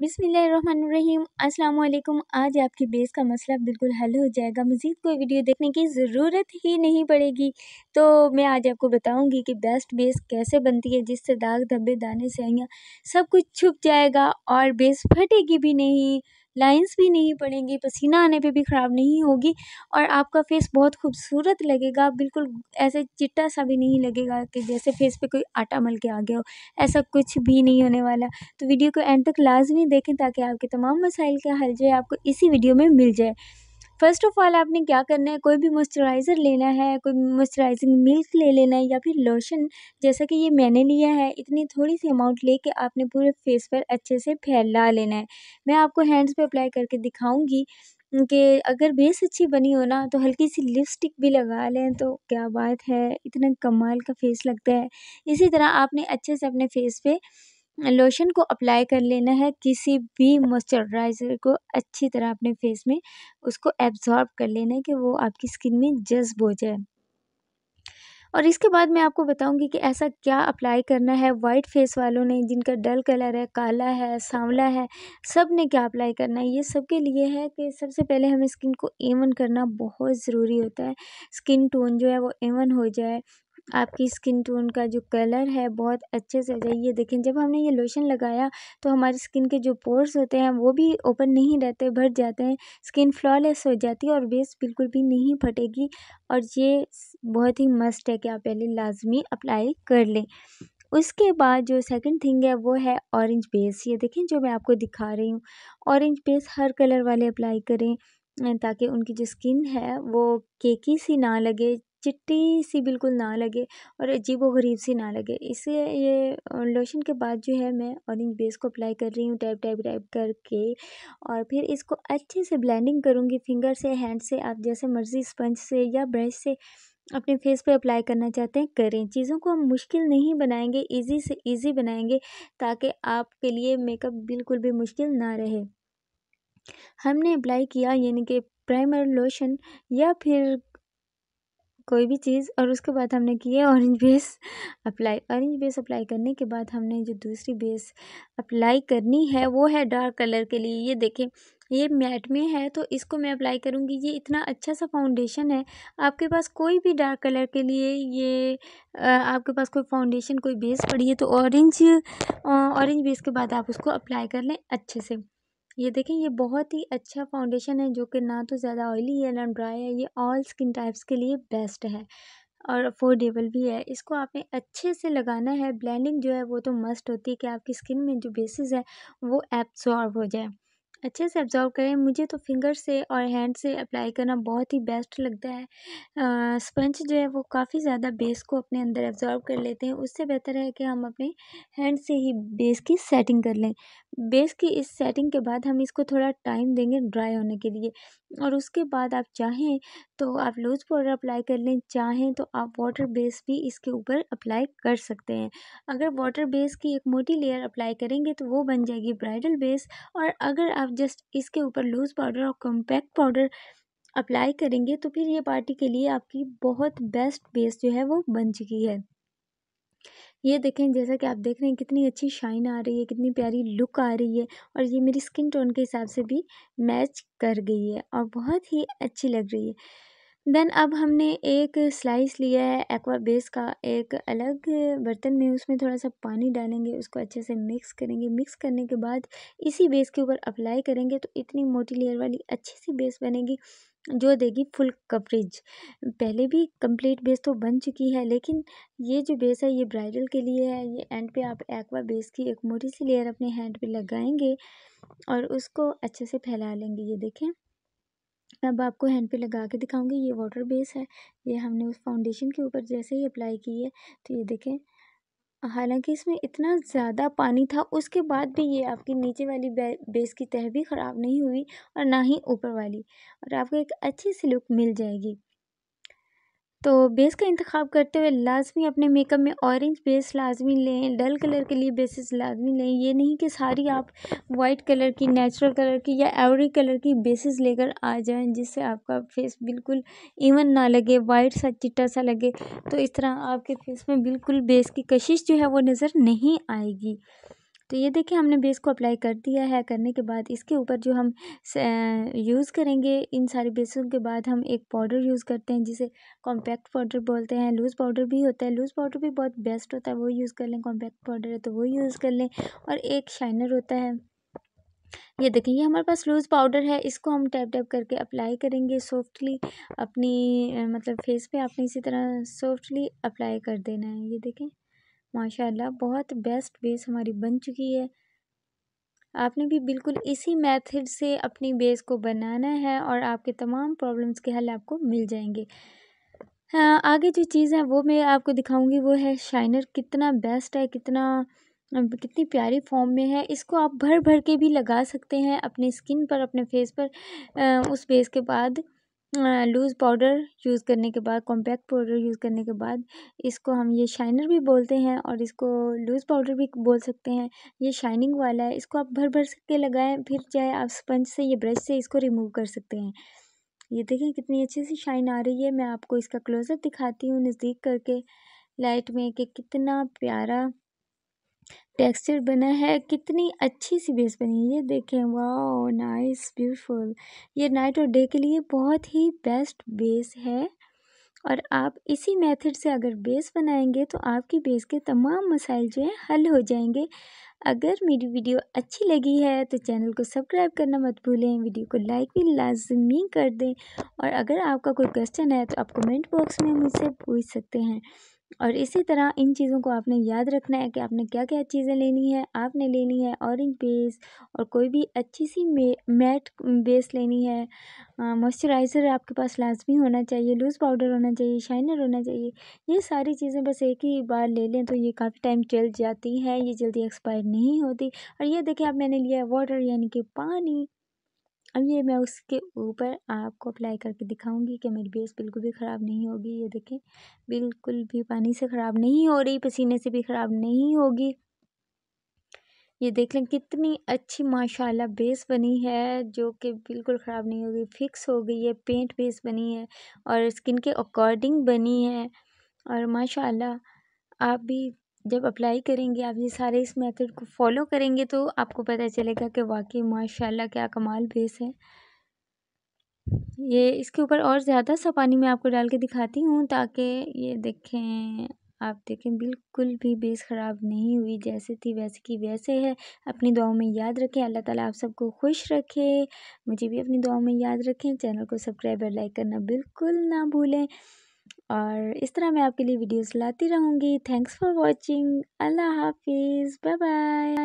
बिसमीम अल्लाम आज आपकी बेस का मसला बिल्कुल हल हो जाएगा मज़ीद कोई वीडियो देखने की ज़रूरत ही नहीं पड़ेगी तो मैं आज आपको बताऊंगी कि बेस्ट बेस कैसे बनती है जिससे दाग धब्बे दाने से सब कुछ छुप जाएगा और बेस फटेगी भी नहीं लाइंस भी नहीं पड़ेंगी पसीना आने पे भी ख़राब नहीं होगी और आपका फ़ेस बहुत खूबसूरत लगेगा बिल्कुल ऐसे चिट्टा सा भी नहीं लगेगा कि जैसे फ़ेस पे कोई आटा मल के आ गया हो ऐसा कुछ भी नहीं होने वाला तो वीडियो को एंड तक लाजमी देखें ताकि आपके तमाम मसाइल का हल जो है आपको इसी वीडियो में मिल जाए फ़र्स्ट ऑफ़ ऑल आपने क्या करना है कोई भी मॉइस्चराइज़र लेना है कोई मॉइस्चराइज़िंग मिल्क ले लेना है या फिर लोशन जैसा कि ये मैंने लिया है इतनी थोड़ी सी अमाउंट लेके आपने पूरे फेस पर अच्छे से फैला लेना है मैं आपको हैंड्स पे अप्लाई करके दिखाऊंगी कि अगर बेस अच्छी बनी हो ना तो हल्की सी लिपस्टिक भी लगा लें तो क्या बात है इतना कमाल का फेस लगता है इसी तरह आपने अच्छे से अपने फेस पर लोशन को अप्लाई कर लेना है किसी भी मॉइस्चराइज़र को अच्छी तरह अपने फेस में उसको एब्ज़ॉर्ब कर लेना है कि वो आपकी स्किन में जज्ब हो जाए और इसके बाद मैं आपको बताऊंगी कि ऐसा क्या अप्लाई करना है वाइट फेस वालों ने जिनका डल कलर है काला है सांवला है सब ने क्या अप्लाई करना है ये सब के लिए है कि सबसे पहले हमें स्किन को एवन करना बहुत ज़रूरी होता है स्किन टोन जो है वो एवन हो जाए आपकी स्किन टोन का जो कलर है बहुत अच्छे से हो जाइए देखें जब हमने ये लोशन लगाया तो हमारी स्किन के जो पोर्स होते हैं वो भी ओपन नहीं रहते भर जाते हैं स्किन फ्लॉलेस हो जाती है और बेस बिल्कुल भी नहीं फटेगी और ये बहुत ही मस्ट है कि आप पहले लाजमी अप्लाई कर लें उसके बाद जो सेकंड थिंग है वो है ऑरेंज बेस ये देखें जो मैं आपको दिखा रही हूँ ऑरेंज बेस हर कलर वाले अप्लाई करें ताकि उनकी जो स्किन है वो केकी सी ना लगे चिट्टी सी बिल्कुल ना लगे और अजीबो गरीब सी ना लगे इसे ये लोशन के बाद जो है मैं ऑरेंज बेस को अप्लाई कर रही हूँ टैप टैप टैप करके और फिर इसको अच्छे से ब्लेंडिंग करूँगी फिंगर से हैंड से आप जैसे मर्ज़ी स्पंज से या ब्रश से अपने फेस पे अप्लाई करना चाहते हैं करें चीज़ों को हम मुश्किल नहीं बनाएंगे इजी से इजी बनाएंगे ताकि आपके लिए मेकअप बिल्कुल भी मुश्किल ना रहे हमने अप्लाई किया यानी कि प्राइमर लोशन या फिर कोई भी चीज़ और उसके बाद हमने किए orange base apply orange base apply करने के बाद हमने जो दूसरी बेस अप्लाई करनी है वो है डार्क कलर के लिए ये देखें ये मैट में है तो इसको मैं अप्लाई करूँगी ये इतना अच्छा सा फाउंडेशन है आपके पास कोई भी डार्क कलर के लिए ये आपके पास कोई फाउंडेशन कोई बेस पड़ी है तो ऑरेंज ऑरेंज बेस के बाद आप उसको अप्लाई कर लें अच्छे से ये देखें ये बहुत ही अच्छा फाउंडेशन है जो कि ना तो ज़्यादा ऑयली है ना ड्राई है ये ऑल स्किन टाइप्स के लिए बेस्ट है और अफोर्डेबल भी है इसको आपने अच्छे से लगाना है ब्लेंडिंग जो है वो तो मस्ट होती है कि आपकी स्किन में जो बेसिस है वो एब्सॉर्ब हो जाए अच्छे से अब्ज़ॉर्व करें मुझे तो फिंगर से और हैंड से अप्लाई करना बहुत ही बेस्ट लगता है स्पंज जो है वो काफ़ी ज़्यादा बेस को अपने अंदर अब्ज़ॉर्व कर लेते हैं उससे बेहतर है कि हम अपने हैंड से ही बेस की सेटिंग कर लें बेस की इस सेटिंग के बाद हम इसको थोड़ा टाइम देंगे ड्राई होने के लिए और उसके बाद आप चाहें तो आप लूज़ पाउडर अप्लाई करने चाहें तो आप वाटर बेस भी इसके ऊपर अप्लाई कर सकते हैं अगर वाटर बेस की एक मोटी लेयर अप्लाई करेंगे तो वो बन जाएगी ब्राइडल बेस और अगर आप जस्ट इसके ऊपर लूज़ पाउडर और कॉम्पैक्ट पाउडर अप्लाई करेंगे तो फिर ये पार्टी के लिए आपकी बहुत बेस्ट बेस जो है वो बन चुकी है ये देखें जैसा कि आप देख रहे हैं कितनी अच्छी शाइन आ रही है कितनी प्यारी लुक आ रही है और ये मेरी स्किन टोन के हिसाब से भी मैच कर गई है और बहुत ही अच्छी लग रही है देन अब हमने एक स्लाइस लिया है एक्वा बेस का एक अलग बर्तन में उसमें थोड़ा सा पानी डालेंगे उसको अच्छे से मिक्स करेंगे मिक्स करने के बाद इसी बेस के ऊपर अप्लाई करेंगे तो इतनी मोटी लेयर वाली अच्छी सी बेस बनेगी जो देगी फुल कवरेज पहले भी कंप्लीट बेस तो बन चुकी है लेकिन ये जो बेस है ये ब्राइडल के लिए है ये एंड पे आप एक्वा बेस की एक मोटी सी लेयर अपने हैंड पे लगाएंगे और उसको अच्छे से फैला लेंगे ये देखें अब आपको हैंड पे लगा के दिखाऊंगी ये वाटर बेस है ये हमने उस फाउंडेशन के ऊपर जैसे ही अप्लाई की है तो ये देखें हालांकि इसमें इतना ज़्यादा पानी था उसके बाद भी ये आपकी नीचे वाली बेस की तह भी ख़राब नहीं हुई और ना ही ऊपर वाली और आपको एक अच्छी सी लुक मिल जाएगी तो बेस का इंतखब करते हुए लाजमी अपने मेकअप में ऑरेंज बेस लाजमी लें डल कलर के लिए बेसिस लाजमी लें ये नहीं कि सारी आप वाइट कलर की नेचुरल कलर की या एवरी कलर की बेसिस लेकर आ जाएं जिससे आपका फेस बिल्कुल इवन ना लगे वाइट सा चिट्टा सा लगे तो इस तरह आपके फेस में बिल्कुल बेस की कशिश जो है वो नज़र नहीं आएगी तो ये देखिए हमने बेस को अप्लाई कर दिया है करने के बाद इसके ऊपर जो हम यूज़ करेंगे इन सारे बेसों के बाद हम एक पाउडर यूज़ करते हैं जिसे कॉम्पैक्ट पाउडर बोलते हैं लूज़ पाउडर भी होता है लूज़ पाउडर भी बहुत बेस्ट होता है वो यूज़ कर लें कॉम्पैक्ट पाउडर है तो वो यूज़ कर लें और एक शाइनर होता है ये देखें ये हमारे पास लूज़ पाउडर है इसको हम टैप टैप करके अप्लाई करेंगे सॉफ्टली अपनी मतलब फेस पे आपने इसी तरह सॉफ्टली अप्लाई कर देना है ये देखें माशाल्लाह बहुत बेस्ट बेस हमारी बन चुकी है आपने भी बिल्कुल इसी मेथड से अपनी बेस को बनाना है और आपके तमाम प्रॉब्लम्स के हल आपको मिल जाएंगे हाँ, आगे जो चीज़ है वो मैं आपको दिखाऊंगी वो है शाइनर कितना बेस्ट है कितना कितनी प्यारी फॉर्म में है इसको आप भर भर के भी लगा सकते हैं अपने स्किन पर अपने फेस पर उस बेस के बाद लूज़ पाउडर यूज़ करने के बाद कॉम्पैक्ट पाउडर यूज़ करने के बाद इसको हम ये शाइनर भी बोलते हैं और इसको लूज़ पाउडर भी बोल सकते हैं ये शाइनिंग वाला है इसको आप भर भर के लगाएं फिर चाहे आप स्पंज से या ब्रश से इसको रिमूव कर सकते हैं ये देखें कितनी अच्छी सी शाइन आ रही है मैं आपको इसका क्लोज़अप दिखाती हूँ नज़दीक करके लाइट में कि कितना प्यारा टेक्सचर बना है कितनी अच्छी सी बेस बनी है ये देखें वाओ नाइस ब्यूटीफुल ये नाइट और डे के लिए बहुत ही बेस्ट बेस है और आप इसी मेथड से अगर बेस बनाएंगे तो आपकी बेस के तमाम मसाइल जो हैं हल हो जाएंगे अगर मेरी वीडियो अच्छी लगी है तो चैनल को सब्सक्राइब करना मत भूलें वीडियो को लाइक भी लाजमी कर दें और अगर आपका कोई क्वेश्चन है तो आप कमेंट बॉक्स में मुझसे पूछ सकते हैं और इसी तरह इन चीज़ों को आपने याद रखना है कि आपने क्या क्या चीज़ें लेनी है आपने लेनी है ऑरेंज बेस और कोई भी अच्छी सी मैट बेस लेनी है मॉइस्चराइज़र आपके पास लाजमी होना चाहिए लूज़ पाउडर होना चाहिए शाइनर होना चाहिए ये सारी चीज़ें बस एक ही बार ले लें तो ये काफ़ी टाइम चल जाती हैं ये जल्दी एक्सपायर नहीं होती और ये देखिए आप मैंने लिया है वाटर यानी कि पानी अब ये मैं उसके ऊपर आपको अप्लाई करके दिखाऊंगी कि मेरी बेस बिल्कुल भी ख़राब नहीं होगी ये देखें बिल्कुल भी पानी से ख़राब नहीं हो रही पसीने से भी ख़राब नहीं होगी ये देख लें कितनी अच्छी माशाल्लाह बेस बनी है जो कि बिल्कुल ख़राब नहीं होगी फिक्स हो गई है पेंट बेस बनी है और स्किन के अकॉर्डिंग बनी है और माशाल्लाह आप भी जब अप्लाई करेंगे आप ये सारे इस मेथड को फॉलो करेंगे तो आपको पता चलेगा कि वाकई माशाल्लाह क्या कमाल बेस है ये इसके ऊपर और ज़्यादा सा पानी मैं आपको डाल के दिखाती हूँ ताकि ये देखें आप देखें बिल्कुल भी बेस ख़राब नहीं हुई जैसे थी वैसे की वैसे है अपनी दुआओं में याद रखें अल्लाह ताला आप सबको खुश रखे मुझे भी अपनी दुआओं में याद रखें चैनल को सब्सक्राइब और लाइक करना बिल्कुल ना भूलें और इस तरह मैं आपके लिए वीडियोस लाती रहूँगी थैंक्स फॉर वॉचिंग अल्लाह हाफिज़ बाय बाय